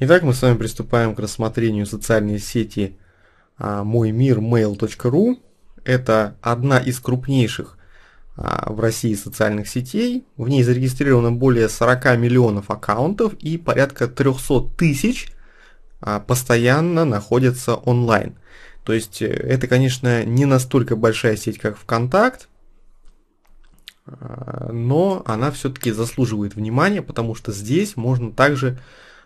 Итак, мы с вами приступаем к рассмотрению социальной сети мой мир mail.ru. Это одна из крупнейших а, в России социальных сетей. В ней зарегистрировано более 40 миллионов аккаунтов и порядка 300 тысяч а, постоянно находятся онлайн. То есть э, это, конечно, не настолько большая сеть, как ВКонтакт, а, но она все-таки заслуживает внимания, потому что здесь можно также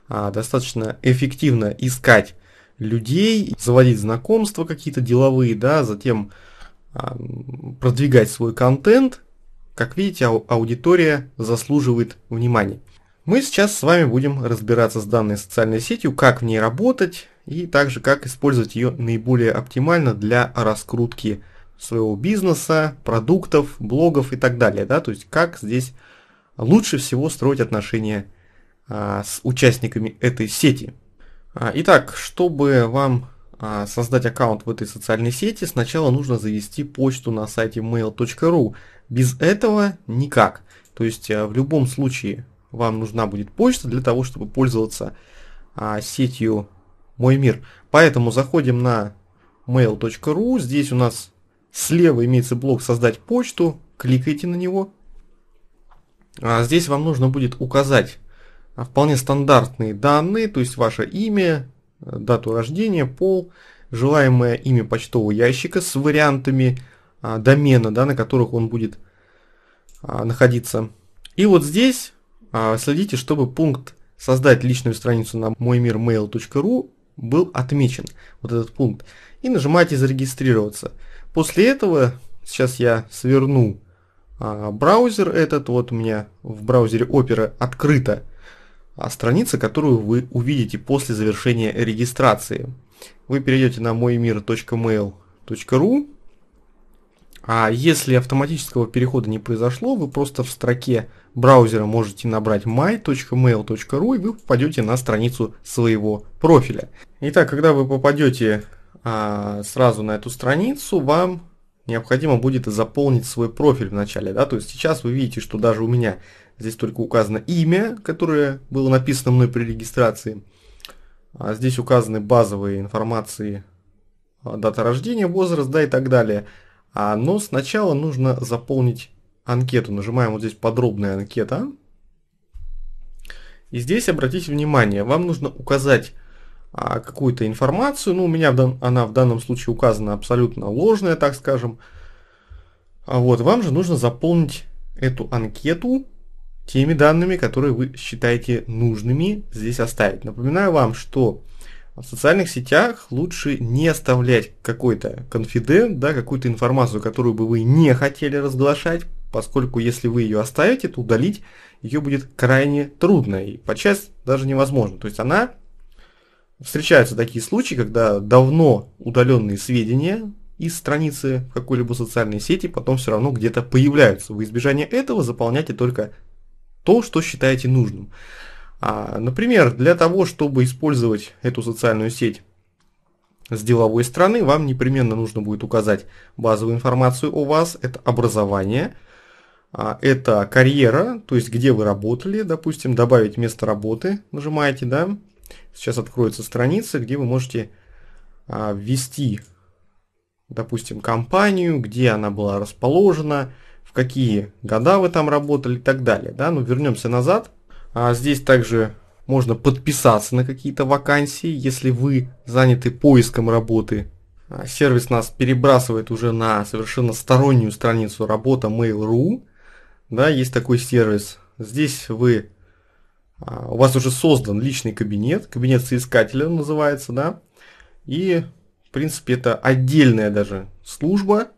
а, достаточно эффективно искать людей, заводить знакомства какие-то деловые, да, затем а, продвигать свой контент. Как видите, аудитория заслуживает внимания. Мы сейчас с вами будем разбираться с данной социальной сетью, как в ней работать и также как использовать ее наиболее оптимально для раскрутки своего бизнеса, продуктов, блогов и так далее. Да? То есть как здесь лучше всего строить отношения а, с участниками этой сети. А, итак, чтобы вам а, создать аккаунт в этой социальной сети, сначала нужно завести почту на сайте mail.ru. Без этого никак. То есть в любом случае вам нужна будет почта для того, чтобы пользоваться сетью Мой Мир. Поэтому заходим на mail.ru. Здесь у нас слева имеется блок «Создать почту». Кликайте на него. Здесь вам нужно будет указать а вполне стандартные данные, то есть ваше имя, дату рождения, пол, желаемое имя почтового ящика с вариантами а, домена, да, на которых он будет а, находиться. И вот здесь а, следите, чтобы пункт «Создать личную страницу на моймирmail.ru» был отмечен, вот этот пункт. И нажимаете «Зарегистрироваться». После этого, сейчас я сверну а, браузер этот, вот у меня в браузере Opera открыто а страница, которую вы увидите после завершения регистрации. Вы перейдете на моймир.mail.ru а если автоматического перехода не произошло, вы просто в строке браузера можете набрать my.mail.ru и вы попадете на страницу своего профиля. Итак, когда вы попадете а, сразу на эту страницу, вам необходимо будет заполнить свой профиль вначале, да, то есть сейчас вы видите, что даже у меня здесь только указано имя, которое было написано мной при регистрации, а здесь указаны базовые информации, а, дата рождения, возраст, да, и так далее, а, но сначала нужно заполнить анкету, нажимаем вот здесь подробная анкета, и здесь обратите внимание, вам нужно указать а, какую-то информацию, ну у меня она в данном случае указана абсолютно ложная, так скажем, А вот, вам же нужно заполнить эту анкету теми данными, которые вы считаете нужными здесь оставить. Напоминаю вам, что в социальных сетях лучше не оставлять какой-то конфидент, да, какую-то информацию, которую бы вы не хотели разглашать, поскольку если вы ее оставите, то удалить ее будет крайне трудно и подчас даже невозможно. То есть она Встречаются такие случаи, когда давно удаленные сведения из страницы в какой-либо социальной сети потом все равно где-то появляются. В избежание этого заполняйте только то, что считаете нужным. А, например, для того, чтобы использовать эту социальную сеть с деловой стороны, вам непременно нужно будет указать базовую информацию о вас, это образование, а, это карьера, то есть где вы работали, допустим, добавить место работы, нажимаете, да, Сейчас откроется страница, где вы можете а, ввести, допустим, компанию, где она была расположена, в какие года вы там работали и так далее. Да? Ну, вернемся назад. А здесь также можно подписаться на какие-то вакансии, если вы заняты поиском работы. А сервис нас перебрасывает уже на совершенно стороннюю страницу работа Mail.ru. Да, есть такой сервис. Здесь вы а, у вас уже создан личный кабинет, кабинет соискателя называется, да, и, в принципе, это отдельная даже служба,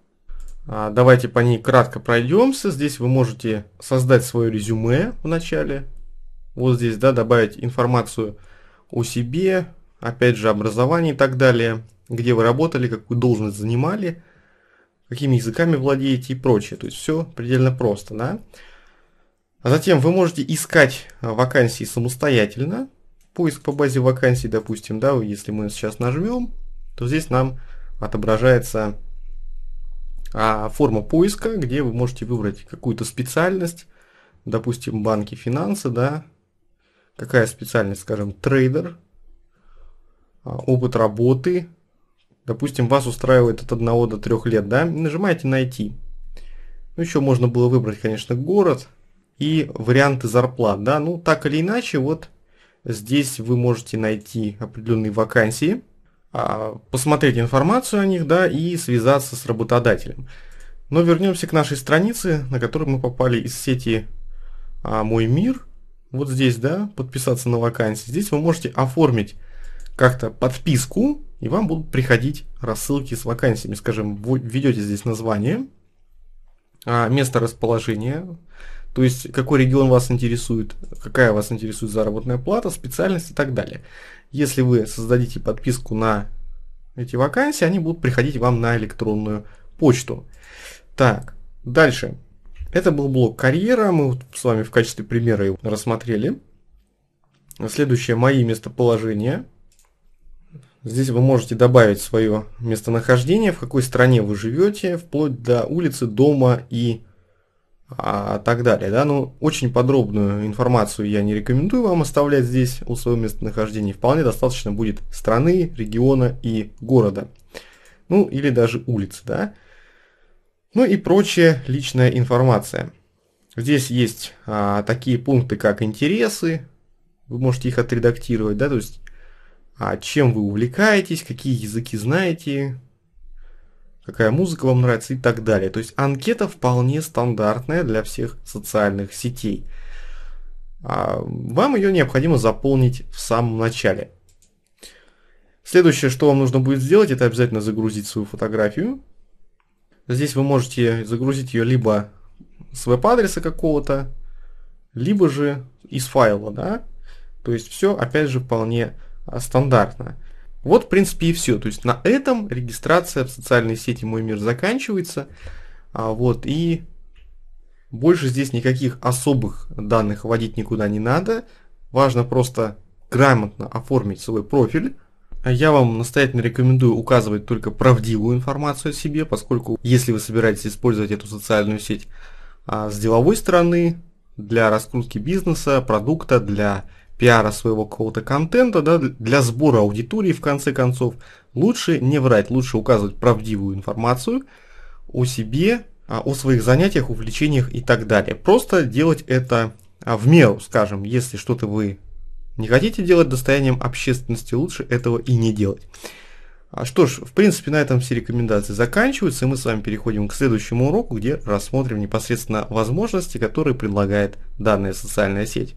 а, Давайте по ней кратко пройдемся. Здесь вы можете создать свое резюме в начале. Вот здесь, да, добавить информацию о себе, опять же, образование и так далее, где вы работали, какую должность занимали, какими языками владеете и прочее. То есть все предельно просто, да. А затем вы можете искать э, вакансии самостоятельно. Поиск по базе вакансий, допустим, да, если мы сейчас нажмем, то здесь нам отображается а, форма поиска, где вы можете выбрать какую-то специальность, допустим, банки, финансы, да, какая специальность, скажем, трейдер, а, опыт работы, допустим, вас устраивает от 1 до 3 лет, да, нажимаете «Найти». Ну, еще можно было выбрать, конечно, город – и варианты зарплат, да, ну так или иначе, вот здесь вы можете найти определенные вакансии, а, посмотреть информацию о них, да, и связаться с работодателем. Но вернемся к нашей странице, на которую мы попали из сети а, «Мой мир». Вот здесь, да, подписаться на вакансии. Здесь вы можете оформить как-то подписку, и вам будут приходить рассылки с вакансиями. Скажем, вы введете здесь название, а, место расположения то есть, какой регион вас интересует, какая вас интересует заработная плата, специальность и так далее. Если вы создадите подписку на эти вакансии, они будут приходить вам на электронную почту. Так, дальше. Это был блок карьера, мы вот с вами в качестве примера его рассмотрели. Следующее мои местоположения. Здесь вы можете добавить свое местонахождение, в какой стране вы живете, вплоть до улицы, дома и а так далее. Да? Ну, очень подробную информацию я не рекомендую вам оставлять здесь о своем местонахождении. Вполне достаточно будет страны, региона и города. Ну, или даже улицы, да. Ну и прочая личная информация. Здесь есть а, такие пункты, как интересы. Вы можете их отредактировать, да, то есть а, чем вы увлекаетесь, какие языки знаете, какая музыка вам нравится и так далее. То есть анкета вполне стандартная для всех социальных сетей. А вам ее необходимо заполнить в самом начале. Следующее, что вам нужно будет сделать, это обязательно загрузить свою фотографию. Здесь вы можете загрузить ее либо с веб-адреса какого-то, либо же из файла, да. То есть все, опять же, вполне а, стандартно. Вот, в принципе, и все. То есть на этом регистрация в социальной сети «Мой мир» заканчивается. А вот, и больше здесь никаких особых данных вводить никуда не надо. Важно просто грамотно оформить свой профиль. А я вам настоятельно рекомендую указывать только правдивую информацию о себе, поскольку если вы собираетесь использовать эту социальную сеть а, с деловой стороны, для раскрутки бизнеса, продукта, для пиара своего какого-то контента, да, для сбора аудитории, в конце концов, лучше не врать, лучше указывать правдивую информацию о себе, а, о своих занятиях, увлечениях и так далее. Просто делать это а, в меру, скажем, если что-то вы не хотите делать достоянием общественности, лучше этого и не делать. А, что ж, в принципе, на этом все рекомендации заканчиваются, и мы с вами переходим к следующему уроку, где рассмотрим непосредственно возможности, которые предлагает данная социальная сеть.